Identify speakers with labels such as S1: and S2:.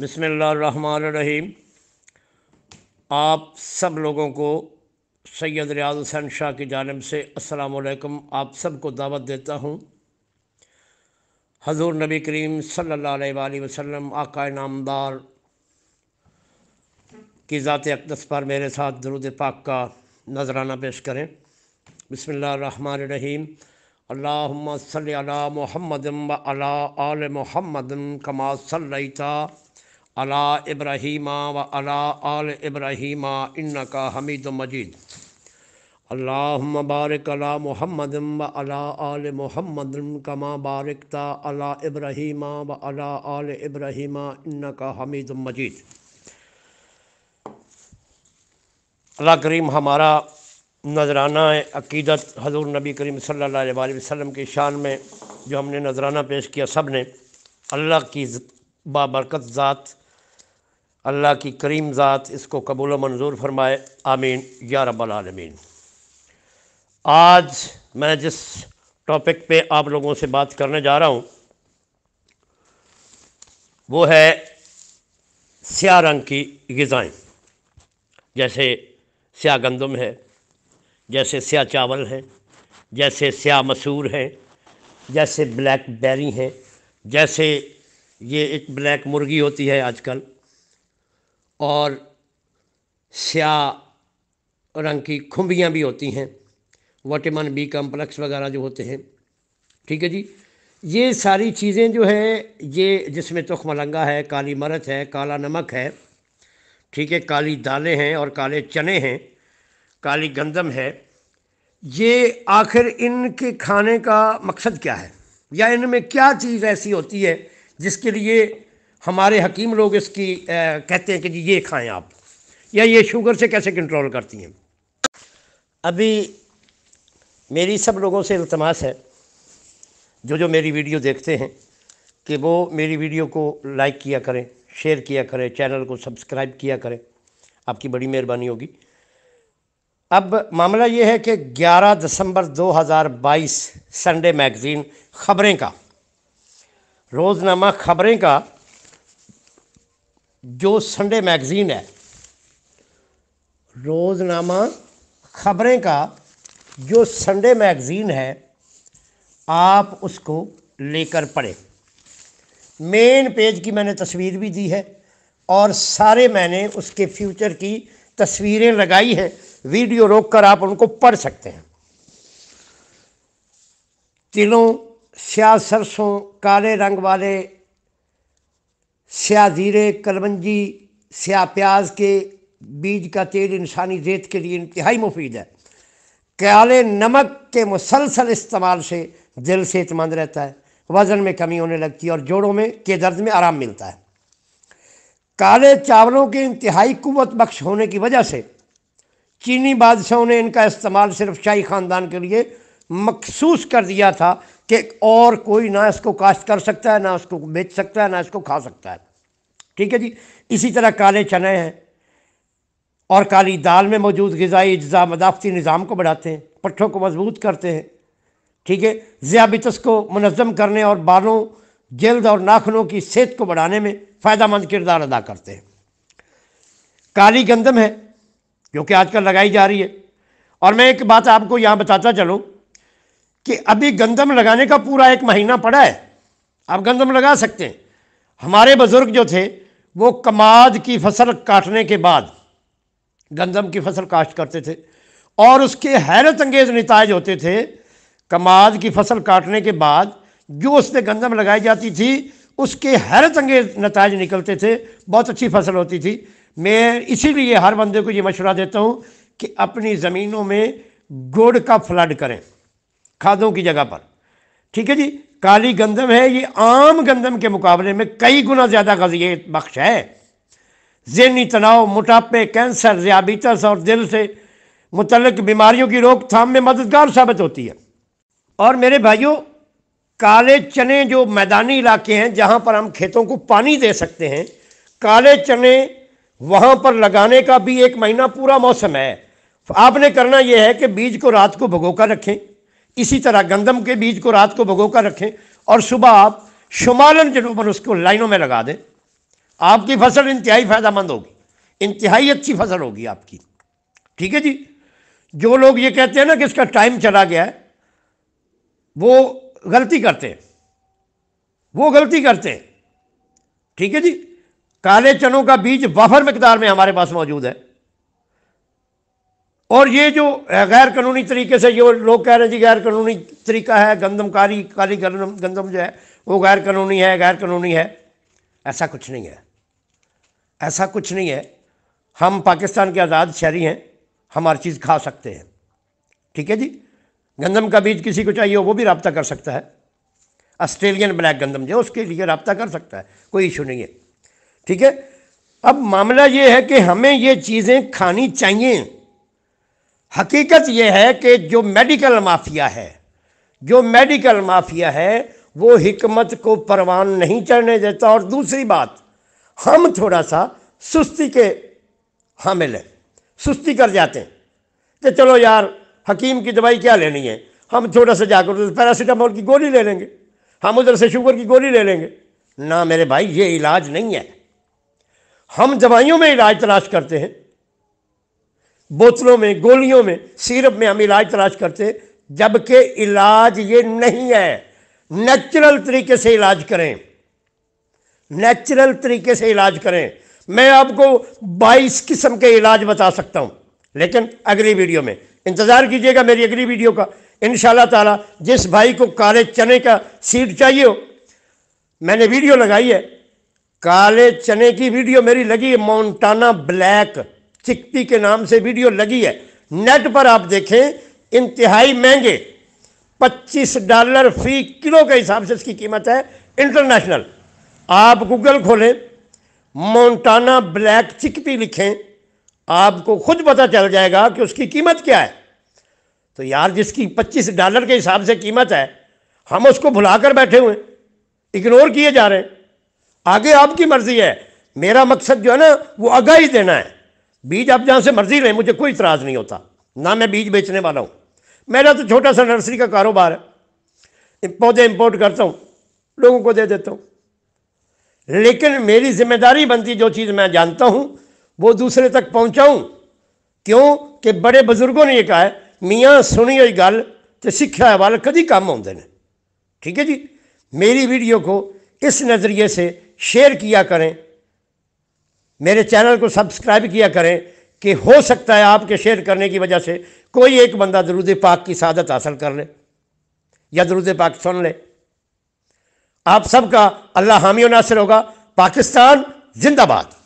S1: बसमीम आप सब लोगों को सैयद रियाज हसैन शाह की जानब से असलकम आप सबको दावत देता हूँ हजूर नबी करीम सल्ला वसम आका नामदार की ज़ात अकदस पर मेरे साथ दरुद पाक का नजराना पेश करें बसमीम अल्लाम सल अला मोहम्मद अला आल मोहम्मद कमा सल्लता अला इब्राहीमा व अला आल इब्राहीमा इन्न का हमीद मजीद अल्लाह मबारक अला मोहम्मद व अला आल मोहम्मद कमा बारकता अला इब्राहीमा व अला आल इब्राहीमा इन्न का हमीद मजीद अला करीम हमारा नजराना है अकीदत हजूर नबी करीम सल्ला वसम के शान में जो हमने नजराना पेश किया सब ने अल्लाह की बाबरकत ज़ात अल्लाह की करीम ज़ात इसको कबूल मंजूर फरमाए आमीन या रबालमीन आज मैं जिस टॉपिक पे आप लोगों से बात करने जा रहा हूँ वो है स्या रंग की गज़ाएँ जैसे स्या गंदम है जैसे स्या चावल हैं जैसे स्या मसूर हैं जैसे ब्लैक बेरी हैं जैसे ये एक ब्लैक मुर्गी होती है आजकल और स्याह रंग की खुम्बियाँ भी होती हैं वटेमन बी कम्प्लेक्स वगैरह जो होते हैं ठीक है जी ये सारी चीज़ें जो हैं ये जिसमें तुख मलंगा है काली मरच है काला नमक है ठीक है काली दालें हैं और काले चने हैं काली गंदम है ये आखिर इनके खाने का मकसद क्या है या इनमें क्या चीज़ ऐसी होती है जिसके लिए हमारे हकीम लोग इसकी आ, कहते हैं कि जी ये खाएं आप या ये शुगर से कैसे कंट्रोल करती हैं अभी मेरी सब लोगों से इल्तमास है जो जो मेरी वीडियो देखते हैं कि वो मेरी वीडियो को लाइक किया करें शेयर किया करें चैनल को सब्सक्राइब किया करें आपकी बड़ी मेहरबानी होगी अब मामला ये है कि 11 दिसंबर 2022 संडे मैगज़ीन ख़बरें का रोज़नामा ख़बरें का जो संडे मैगज़ीन है रोज़नामा ख़बरें का जो संडे मैगज़ीन है आप उसको लेकर पढ़ें मेन पेज की मैंने तस्वीर भी दी है और सारे मैंने उसके फ्यूचर की तस्वीरें लगाई हैं वीडियो रोककर आप उनको पढ़ सकते हैं तिलों स्या सरसों काले रंग वाले स्या ज़ीरे कलमंजी स्या प्याज के बीज का तेल इंसानी रेत के लिए इंतहाई मुफीद है काले नमक के मुसलसल इस्तेमाल से दिल सेहतमंद रहता है वज़न में कमी होने लगती है और जोड़ों में के दर्द में आराम मिलता है काले चावलों के इंतहाई कुत बख्श होने की वजह से चीनी बादशाहों ने इनका इस्तेमाल सिर्फ शाही ख़ानदान के लिए मखसूस कर दिया था कि और कोई ना इसको काश्त कर सकता है ना उसको बेच सकता है ना इसको खा सकता है ठीक है जी इसी तरह काले चने हैं और काली दाल में मौजूद गजाई अज्जा मदाफती निज़ाम को बढ़ाते हैं पट्ठों को मजबूत करते हैं ठीक है ज़ियाबितस को मनज़म करने और बालों जल्द और नाखनों की सेहत को बढ़ाने में फ़ायदा मंद किरदार अदा करते हैं काली गंदम है जो कि आजकल लगाई जा रही है और मैं एक बात आपको यहाँ बताता चलूँ कि अभी गंदम लगाने का पूरा एक महीना पड़ा है आप गंदम लगा सकते हैं हमारे बुज़ुर्ग जो थे वो कमाद की फसल काटने के बाद गंदम की फसल काश्त करते थे और उसके हैरत अंगेज़ नतज होते थे कमाद की फसल काटने के बाद जो उस पर गंदम लगाई जाती थी उसके हैरत अंगेज नतज निकलते थे बहुत अच्छी फसल होती थी मैं इसीलिए हर बंदे को ये मशवरा देता हूँ कि अपनी ज़मीनों में गुड़ का फ्लड करें खादों की जगह पर ठीक है जी काली गंदम है ये आम गंदम के मुकाबले में कई गुना ज़्यादा गजिए बख्श है जहनी तनाव मोटापे कैंसर जयाबीतस और दिल से मुतलक बीमारियों की रोकथाम में मददगार साबित होती है और मेरे भाइयों काले चने जो मैदानी इलाके हैं जहाँ पर हम खेतों को पानी दे सकते हैं काले चने वहाँ पर लगाने का भी एक महीना पूरा मौसम है आपने करना यह है कि बीज को रात को भगो कर रखें इसी तरह गंदम के बीज को रात को भगो कर रखें और सुबह आप शुमालन जड़ों पर उसको लाइनों में लगा दें आपकी फसल इंतहाई फ़ायदा होगी इंतहाई अच्छी फसल होगी आपकी ठीक है जी जो लोग ये कहते हैं ना कि इसका टाइम चला गया है वो गलती करते हैं वो गलती करते हैं ठीक है जी काले चनों का बीज वफर मकदार में हमारे पास मौजूद है और ये जो गैर कानूनी तरीके से जो लोग कह रहे हैं जी गैर कानूनी तरीका है गंदमकारी काली गंदम गंदम जो है वो गैर कानूनी है गैर कानूनी है ऐसा कुछ नहीं है ऐसा कुछ नहीं है हम पाकिस्तान के आज़ाद शहरी हैं हम हर चीज़ खा सकते हैं ठीक है जी गंदम का बीज किसी को चाहिए हो वो भी रबता कर सकता है ऑस्ट्रेलियन ब्लैक गंदम जो उसके लिए रबता कर सकता है कोई इशू नहीं है ठीक है अब मामला ये है कि हमें ये चीज़ें खानी चाहिए हकीकत यह है कि जो मेडिकल माफिया है जो मेडिकल माफिया है वो हमत को परवान नहीं चढ़ने देता और दूसरी बात हम थोड़ा सा सुस्ती के हामिल हैं सुस्ती कर जाते हैं कि चलो यार हकीम की दवाई क्या लेनी है हम थोड़ा सा जाकर उधर पैरासीटामोल की गोली ले लेंगे हम उधर से शुगर की गोली ले लेंगे ना मेरे भाई ये इलाज नहीं है हम दवाइयों में इलाज तलाश करते हैं बोतलों में गोलियों में सिरप में हम इलाज तलाश करते जबकि इलाज ये नहीं है नेचुरल तरीके से इलाज करें नेचुरल तरीके से इलाज करें मैं आपको 22 किस्म के इलाज बता सकता हूँ लेकिन अगली वीडियो में इंतज़ार कीजिएगा मेरी अगली वीडियो का इन ताला जिस भाई को काले चने का सीड चाहिए हो मैंने वीडियो लगाई है काले चने की वीडियो मेरी लगी है मोन्टाना ब्लैक चिकती के नाम से वीडियो लगी है नेट पर आप देखें इंतहाई महंगे 25 डॉलर फी किलो के हिसाब से इसकी कीमत है इंटरनेशनल आप गूगल खोलें मोंटाना ब्लैक चिकपी लिखें आपको खुद पता चल जाएगा कि उसकी कीमत क्या है तो यार जिसकी 25 डॉलर के हिसाब से कीमत है हम उसको भुला कर बैठे हुए इग्नोर किए जा रहे हैं आगे आपकी मर्ज़ी है मेरा मकसद जो है ना वो आगाही देना है बीज आप जहाँ से मर्जी लें मुझे कोई इतराज़ नहीं होता ना मैं बीज बेचने वाला हूँ मेरा तो छोटा सा नर्सरी का कारोबार है पौधे इंपोर्ट करता हूँ लोगों को दे देता हूँ लेकिन मेरी जिम्मेदारी बनती जो चीज़ मैं जानता हूँ वो दूसरे तक पहुँचाऊँ क्यों कि बड़े बुजुर्गों ने यह कहा है मियाँ सुनी हुई गल तो सिक्ख्या वाल कभी कम आते हैं ठीक है जी मेरी वीडियो को इस नज़रिए से शेयर किया करें मेरे चैनल को सब्सक्राइब किया करें कि हो सकता है आपके शेयर करने की वजह से कोई एक बंदा दरुद पाक की शादत हासिल कर ले या दरुद पाक सुन ले आप सबका अल्लाह हामी नासिर होगा पाकिस्तान जिंदाबाद